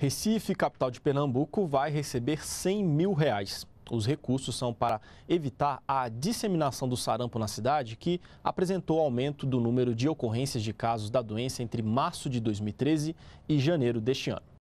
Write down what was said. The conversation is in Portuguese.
Recife, capital de Pernambuco, vai receber 100 mil reais. Os recursos são para evitar a disseminação do sarampo na cidade, que apresentou aumento do número de ocorrências de casos da doença entre março de 2013 e janeiro deste ano.